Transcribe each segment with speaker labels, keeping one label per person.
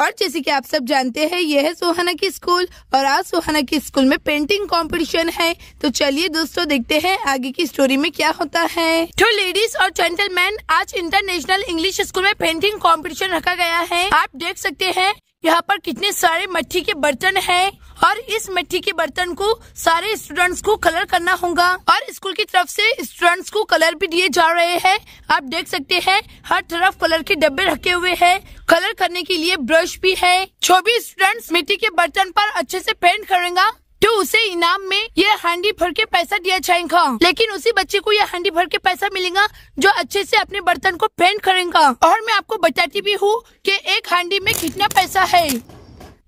Speaker 1: और जैसे कि आप सब जानते हैं यह है सुहाना की स्कूल और आज सुहाना की स्कूल में पेंटिंग कंपटीशन है तो चलिए दोस्तों देखते हैं आगे की स्टोरी में क्या होता है तो लेडीज और जेंटलमैन आज इंटरनेशनल इंग्लिश स्कूल में पेंटिंग कॉम्पिटिशन रखा गया है आप देख सकते हैं यहाँ पर कितने सारे मट्टी के बर्तन हैं और इस मिट्टी के बर्तन को सारे स्टूडेंट्स को कलर करना होगा और स्कूल की तरफ से स्टूडेंट्स को कलर भी दिए जा रहे हैं आप देख सकते हैं हर तरफ कलर के डब्बे रखे हुए हैं कलर करने के लिए ब्रश भी है जो भी स्टूडेंट्स मिट्टी के बर्तन पर अच्छे से पेंट करेगा तो उसे इनाम में ये हांडी भर के पैसा दिया जाएगा लेकिन उसी बच्चे को ये हांडी भर के पैसा मिलेगा जो अच्छे से अपने बर्तन को पेंट करेगा और मैं आपको बताती भी हूँ कि एक हांडी में कितना पैसा है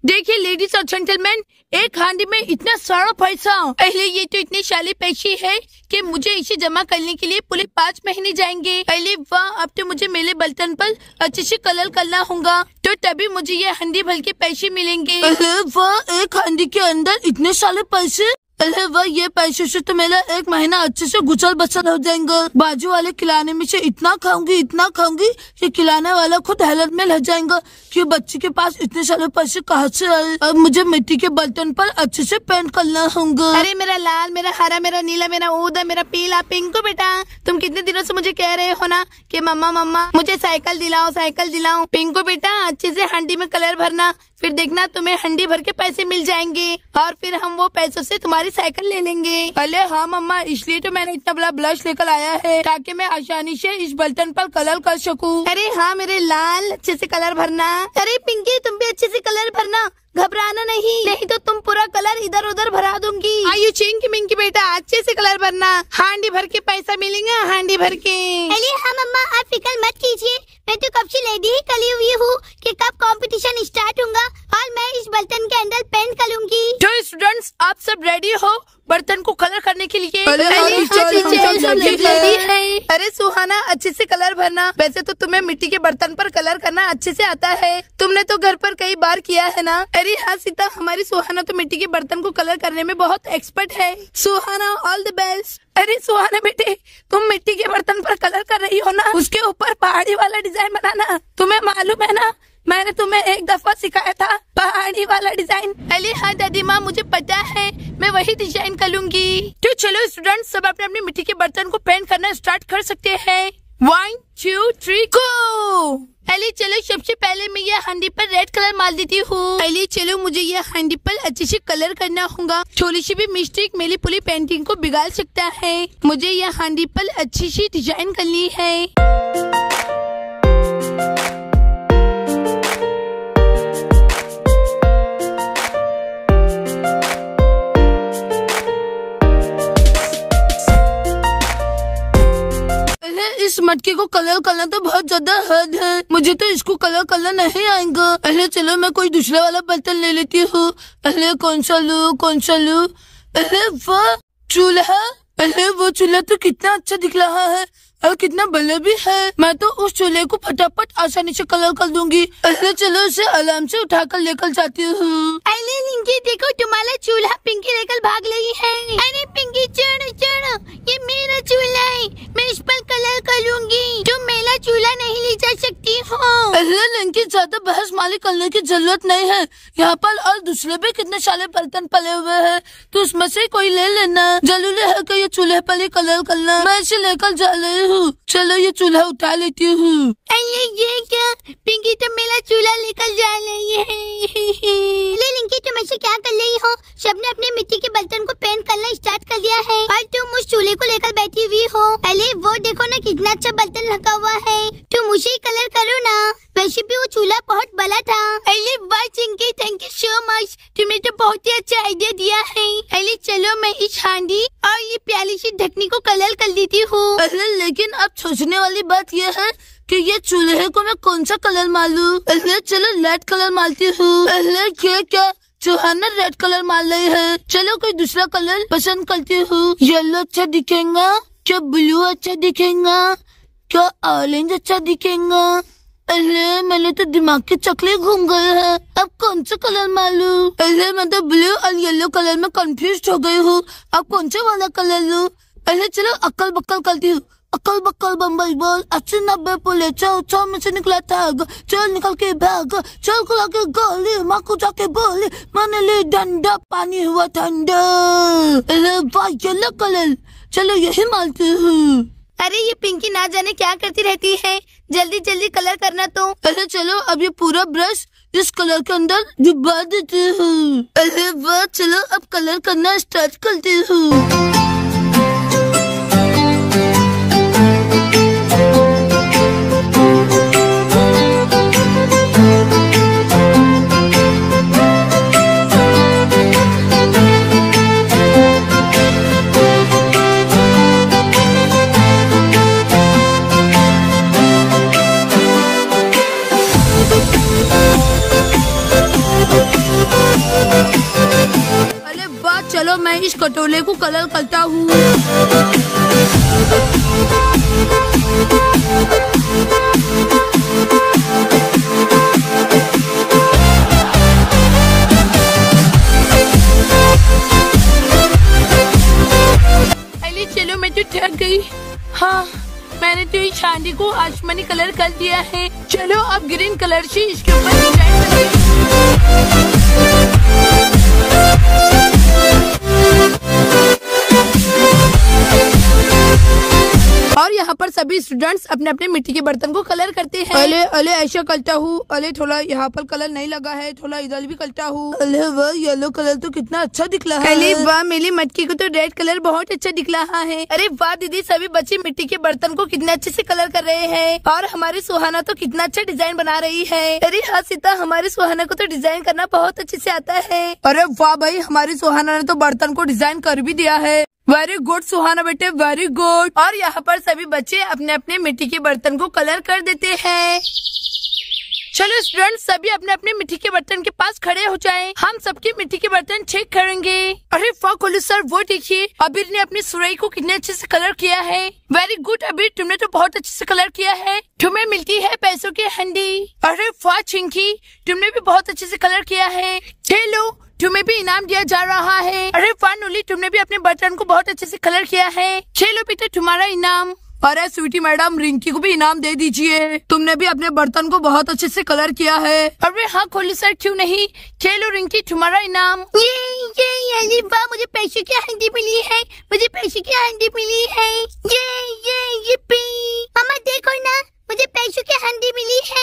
Speaker 1: देखिए लेडीज और जेंटलमैन एक हांडी में इतना सारा पैसा पहले ये तो इतने शाली पैसे है कि मुझे इसे जमा करने के लिए पूरे पाँच महीने जाएंगे पहले वह अब तो मुझे मेले बर्तन पर अच्छे से कलर करना होगा तो तभी मुझे ये हांडी भर के पैसे मिलेंगे वह एक हांडी के अंदर इतने सारे पैसे अरे वह ये पैसे से तो मेरा एक महीना अच्छे से गुचल बचल हो जाएंगे बाजू वाले खिलाने में से इतना खाऊंगी इतना खाऊंगी कि खिलाने वाला खुद हालत में लग जाएंगे कि बच्चे के पास इतने सारे पैसे कहाँ से आए अब मुझे मिट्टी के बर्तन पर अच्छे से पेंट करना होगा अरे मेरा लाल मेरा हरा मेरा नीला मेरा ऊदा मेरा पीला पिंक बेटा तुम कितने दिनों से मुझे कह रहे हो ना कि मम्मा मम्मा मुझे साइकिल दिलाओ साइकिल दिलाओ पिंकू बेटा अच्छे से हंडी में कलर भरना फिर देखना तुम्हें हंडी भर के पैसे मिल जाएंगे और फिर हम वो पैसों से तुम्हारी कोई साइकिल ले लेंगे अरे हाँ मम्मा इसलिए तो मैंने इतना बड़ा ब्लश लेकर आया है ताकि मैं आसानी से इस बर्तन पर कलर कर सकूं अरे हाँ मेरे लाल अच्छे से कलर भरना अरे पिंकी तुम भी अच्छे से कलर भरना घबराना नहीं नहीं तो तुम पूरा कलर इधर उधर भरा दूंगी
Speaker 2: आयु चिंकी मिंकी बेटा अच्छे से कलर भरना हांडी भर के पैसा मिलेंगे हांडी भर के अरे हाँ मम्मा आप फिक्र मत कीजिए मैं तो कब से लेडी ही कली हुई हूँ कि कब कंपटीशन स्टार्ट होगा और मैं इस बर्तन के अंदर पेंट करूंगी तो स्टूडेंट्स आप सब रेडी हो बर्तन को कलर करने के लिए अरे, अरे
Speaker 1: सुहाना अच्छे से कलर भरना वैसे तो तुम्हें मिट्टी के बर्तन पर कलर करना अच्छे से आता है तुमने तो घर पर कई बार किया है ना अरे हाँ सीता हमारी सुहाना तो मिट्टी के बर्तन को कलर करने में बहुत एक्सपर्ट है सुहाना ऑल द बेस्ट अरे सुहाना बेटे तुम मिट्टी के बर्तन पर कलर कर रही हो ना उसके ऊपर पहाड़ी वाला डिजाइन बनाना तुम्हें मालूम है ना मैंने तुम्हें एक दफा सिखाया था पहाड़ी वाला डिजाइन अरे हाँ दादी माँ मुझे पता है मैं वही डिजाइन कर लूंगी तो चलो स्टूडेंट सब अपने अपने मिट्टी के बर्तन को पेंट करना स्टार्ट कर सकते हैं वन टू थ्री गो पहले चलो सबसे पहले मैं ये हंडी पर रेड कलर मार देती हूँ पहले चलो मुझे ये हंडी पर अच्छे से कलर करना होगा छोटी सी भी मिस्टेक मेरी पूरी पेंटिंग को बिगाड़ सकता है मुझे यह हंडी पर अच्छी सी डिजाइन करनी है मटके को कलर करना तो बहुत ज्यादा हद है मुझे तो इसको कलर करना नहीं आएगा पहले चलो मैं कोई दूसरा वाला बर्तन ले लेती हूँ पहले कौन सा लू कौन सा लू अरे वो चूल्हा अरे वो चूल्हा तो कितना अच्छा दिख रहा है और कितना बल्ले भी है मैं तो उस चूल्हे को फटाफट आसानी से कलर कर दूंगी अरे चलो उसे
Speaker 2: आराम से उठा कर लेकर जाती हूँ अरे देखो तुम्हारा चूल्हा पिंकी लेकर भाग रही है अरे पिंकी चढ़ चढ़ ये मेरा चूल्हा है मैं इस पर कलर करूँगी तुम मेरा चूल्हा नहीं ले जा सकती हूँ अरे
Speaker 1: लिंकी ज्यादा बहस माली करने की जरूरत नहीं है यहाँ पर और दूसरे भी कितने सारे बर्तन पले हुए है तो उसमें से कोई ले लेना जरूरी है की ये चूल्हे पर ही कलर करना मैं इसे लेकर जा रही हूँ चलो ये चूल्हा उठा लेती हूँ
Speaker 2: ये ये क्या पिंकी तो मेरा चूल्हा लेकर जा रही है ले लिंकी तुम ऐसे क्या कर रही हो सब ने अपने मिट्टी के बर्तन को पेंट करना स्टार्ट कर दिया है और तुम उस चूल्हे को लेकर बैठी हुई हो पहले वो देखो ना कितना अच्छा बर्तन रखा हुआ है तुम उसे ही कलर करो ना वैसे भी वो चूल्हा बहुत बड़ा था अरे वाह Chinki thank you so much तुमने तो बहुत ही अच्छा आइडिया दिया है अरे चलो मैं इस हांडी और ये प्याली से ढकनी को कलर कर देती हूँ अरे लेकिन अब
Speaker 1: सोचने वाली बात यह है कि ये चूल्हे को मैं कौन सा कलर मालू अरे चलो रेड कलर मालती हूँ अरे क्या क्या चौहाना रेड कलर मार रही है चलो कोई दूसरा कलर पसंद करती हूँ येलो अच्छा दिखेगा क्या ब्लू अच्छा दिखेगा क्या ऑरेंज अच्छा दिखेगा अरे मेरे तो दिमाग के चकले घूम गए हैं अब कौन सा कलर मालू अरे मैं तो ब्लू और येलो कलर में कंफ्यूज हो गई हूँ अब कौन सा वाला कलर लू अरे चलो अक्कल बक्कल करती हूँ अक्ल बक्कल बम्बई बोल अस्सी नब्बे पुले चौ चौ में से निकला था चल निकल के भाग चल खुला के गोली माँ को जाके बोले मैंने ली डंडा पानी हुआ ठंडा अरे वाह येलो कलर चलो यही मालती हूँ ना जाने क्या करती रहती है जल्दी जल्दी कलर करना तो अरे चलो अब ये पूरा ब्रश इस कलर के अंदर डुबा देती हूँ अरे वाह चलो अब कलर करना स्टार्ट करती हूँ पटोले को कलर करता हूँ चलो मैं तो थक गई हाँ मैंने तो इस को आसमानी कलर कर दिया है चलो अब ग्रीन कलर से इसके ऊपर डिजाइन और यहाँ पर सभी स्टूडेंट्स अपने अपने मिट्टी के बर्तन को कलर करते हैं अले अले ऐसा कलता हूँ अले थोड़ा यहाँ पर कलर नहीं लगा है थोड़ा इधर भी कलता हूँ अले वह येलो कलर तो कितना अच्छा दिख रहा है अरे वाह मेरी मटकी को तो रेड कलर बहुत अच्छा दिख रहा है अरे वाह दीदी सभी बच्चे मिट्टी के बर्तन को कितने अच्छे से कलर कर रहे हैं और हमारी सुहाना तो कितना अच्छा डिजाइन बना रही है अरे हाँ सीता हमारे सुहाना को तो डिजाइन करना बहुत अच्छे से आता है अरे वाह भाई हमारी सुहाना ने तो बर्तन को डिजाइन कर भी दिया है वेरी गुड सुहाना बेटे वेरी गुड और यहाँ पर सभी बच्चे अपने अपने मिट्टी के बर्तन को कलर कर देते हैं चलो स्टूडेंट सभी अपने अपने मिट्टी के बर्तन के पास खड़े हो जाएं। हम सबके मिट्टी के बर्तन चेक करेंगे अरे फॉकोलू सर वो देखिए अबीर ने अपनी सुरई को कितने अच्छे से कलर किया है वेरी गुड अबीर तुमने तो बहुत अच्छे से कलर किया है तुम्हें मिलती है पैसों की हंडी अरे फॉ चिंकी तुमने भी बहुत अच्छे से कलर किया है चलो तुम्हें भी इनाम दिया जा रहा है अरे फानुली तुमने भी अपने बर्तन को बहुत अच्छे से कलर किया है चलो बेटा तुम्हारा इनाम अरे स्वीटी मैडम रिंकी को भी इनाम दे दीजिए तुमने भी अपने बर्तन को बहुत अच्छे से कलर किया है अरे हाँ
Speaker 2: खोली सर क्यों नहीं चलो रिंकी तुम्हारा इनाम ये ये अरे वाह मुझे पैसे की हंडी मिली है मुझे पैसे की हंडी मिली है ये ये ये पी मामा देखो ना मुझे पैसों की हंडी मिली है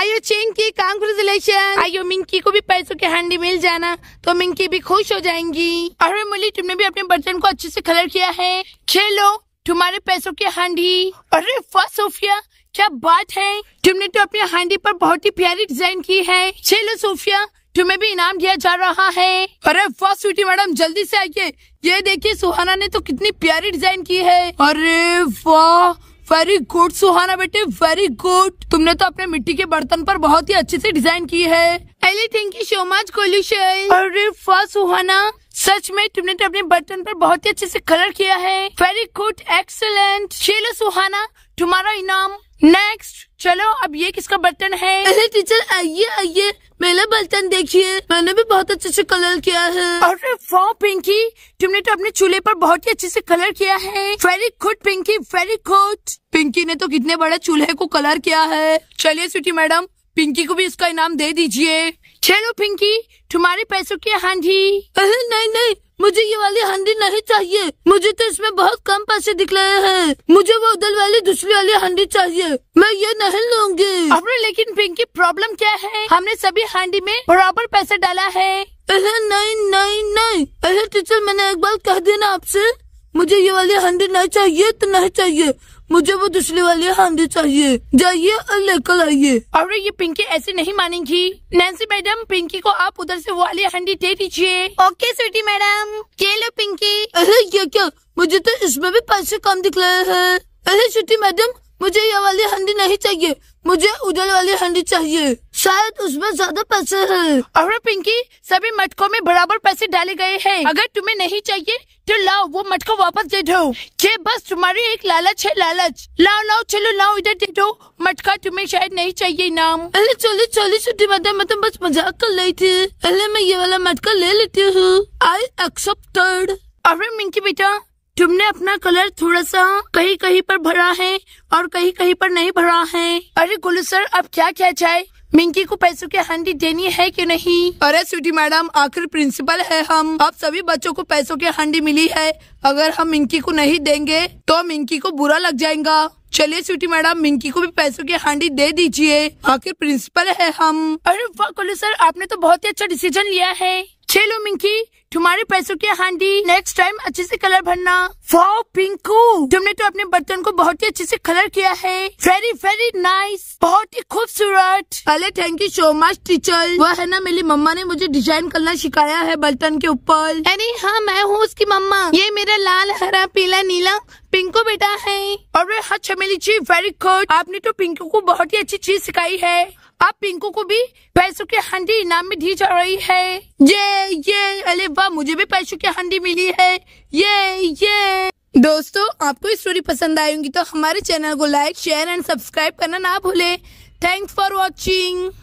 Speaker 2: आयो चिंकी कॉन्ग्रेचुलेशन
Speaker 1: आयो मिंकी को भी पैसों की हंडी मिल जाना तो मिंकी भी खुश हो जाएंगी अरे मुली तुमने भी अपने बर्तन को अच्छे से कलर किया है खेलो तुम्हारे पैसों की हांडी अरे फर्स्ट सोफिया क्या बात है तुमने तो अपनी हांडी पर बहुत ही प्यारी डिजाइन की है चलो सोफिया तुम्हें भी इनाम दिया जा रहा है अरे वाह स्वीटी मैडम जल्दी से आइए ये देखिए सुहाना ने तो कितनी प्यारी डिजाइन की है अरे वाह वेरी गुड सुहाना बेटे वेरी गुड तुमने तो अपने मिट्टी के बर्तन पर बहुत ही अच्छे से डिजाइन की है Ellie thank you so much कोल्यूशन अरे फर्स्ट सुहाना सच में तुमने तो अपने बर्तन पर बहुत ही अच्छे से कलर किया है वेरी गुड एक्सलेंट चलो सुहाना तुम्हारा इनाम नेक्स्ट चलो अब ये किसका बर्तन है अरे टीचर आइए आइए मेरा बर्तन देखिए मैंने भी बहुत अच्छे से कलर किया है अरे वाह पिंकी तुमने तो अपने चूल्हे पर बहुत ही अच्छे से कलर किया है very good Pinky very good Pinky ने तो कितने बड़े चूल्हे को कलर किया है चलिए स्वीटी मैडम पिंकी को भी इसका इनाम दे दीजिए चलो पिंकी तुम्हारे पैसों की हांडी अरे नहीं नहीं मुझे ये वाली हंडी नहीं चाहिए मुझे तो इसमें बहुत कम पैसे दिख रहे हैं मुझे वो उधर वाली दूसरी वाली हंडी चाहिए मैं ये नहीं लूंगी अपने लेकिन पिंकी प्रॉब्लम क्या है हमने सभी हंडी में बराबर पैसे डाला है अरे नहीं नहीं नहीं अरे टीचर मैंने एक बार कह दिया ना आपसे मुझे ये वाली हंडी नहीं चाहिए तो नहीं चाहिए मुझे वो दूसरी वाली हांडी चाहिए जाइए और लेकर आइए अरे ये पिंकी ऐसे नहीं मानेंगी नैन्सी मैडम पिंकी को आप उधर से वो वाली हांडी दे दीजिए ओके स्वीटी मैडम के लो पिंकी अरे ये क्या मुझे तो इसमें भी पैसे कम दिख रहे हैं अरे स्वीटी मैडम मुझे ये वाली हंडी नहीं चाहिए मुझे उधर वाली हंडी चाहिए शायद उसमें ज्यादा पैसे है अरे पिंकी सभी मटकों में बराबर पैसे डाले गए हैं अगर तुम्हें नहीं चाहिए तो लाओ वो मटको वापस दे दो ये बस तुम्हारी एक लालच है लालच लाओ लाओ चलो लाओ इधर दे दो मटका तुम्हें शायद नहीं चाहिए नाम अरे चलो चलो छुट्टी मैडम मैं तो बस मजाक कर रही थी अरे मैं ये वाला मटका ले लेती हूँ आई एक्सेप्टेड अरे मिंकी बेटा तुमने अपना कलर थोड़ा सा कहीं कहीं पर भरा है और कहीं कहीं पर नहीं भरा है अरे गुलू सर अब क्या क्या चाहे मिंकी को पैसों की हांडी देनी है कि नहीं अरे स्वीटी मैडम आखिर प्रिंसिपल है हम आप सभी बच्चों को पैसों की हांडी मिली है अगर हम मिंकी को नहीं देंगे तो मिंकी को बुरा लग जाएगा चलिए स्वीटी मैडम मिंकी को भी पैसों की हांडी दे दीजिए आखिर प्रिंसिपल है हम अरे वाह सर आपने तो बहुत ही अच्छा डिसीजन लिया है चलो मिंकी तुम्हारे पैसों की हांडी नेक्स्ट टाइम अच्छे से कलर भरना वाओ पिंकू तुमने तो अपने बर्तन को बहुत ही अच्छे से कलर किया है वेरी वेरी नाइस बहुत ही खूबसूरत अरे thank you so much teacher वह है ना मेरी मम्मा ने मुझे डिजाइन करना सिखाया है बर्तन के ऊपर अरे हाँ मैं हूँ उसकी मम्मा ये मेरा लाल हरा पीला नीला पिंकू बेटा है और हाँ चमेली जी वेरी गुड आपने तो पिंकू को बहुत ही अच्छी चीज सिखाई है आप पिंकू को भी पैसों की हंडी इनाम में दी जा रही है ये ये अरे पापा मुझे भी पैसों की हंडी मिली है ये ये दोस्तों आपको स्टोरी पसंद आई तो हमारे चैनल को लाइक शेयर एंड सब्सक्राइब करना ना भूले थैंक्स फॉर वॉचिंग